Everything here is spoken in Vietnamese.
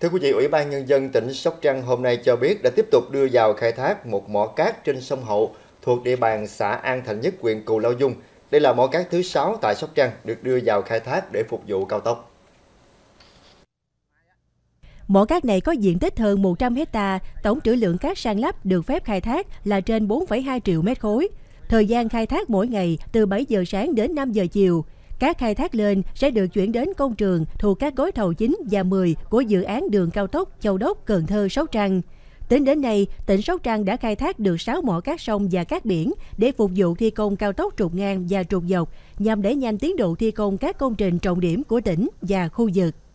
Thưa quý vị, Ủy ban Nhân dân tỉnh Sóc Trăng hôm nay cho biết đã tiếp tục đưa vào khai thác một mỏ cát trên sông Hậu thuộc địa bàn xã An Thạnh Nhất, huyện Cù Lao Dung. Đây là mỏ cát thứ 6 tại Sóc Trăng được đưa vào khai thác để phục vụ cao tốc. Mỏ cát này có diện tích hơn 100 hecta, tổng trữ lượng cát san lấp được phép khai thác là trên 4,2 triệu mét khối. Thời gian khai thác mỗi ngày từ 7 giờ sáng đến 5 giờ chiều. Các khai thác lên sẽ được chuyển đến công trường thuộc các gói thầu 9 và 10 của dự án đường cao tốc Châu Đốc – Cần Thơ – Sóc Trăng. Tính đến nay, tỉnh Sóc Trăng đã khai thác được 6 mỏ cát sông và cát biển để phục vụ thi công cao tốc trục ngang và trục dọc nhằm đẩy nhanh tiến độ thi công các công trình trọng điểm của tỉnh và khu vực.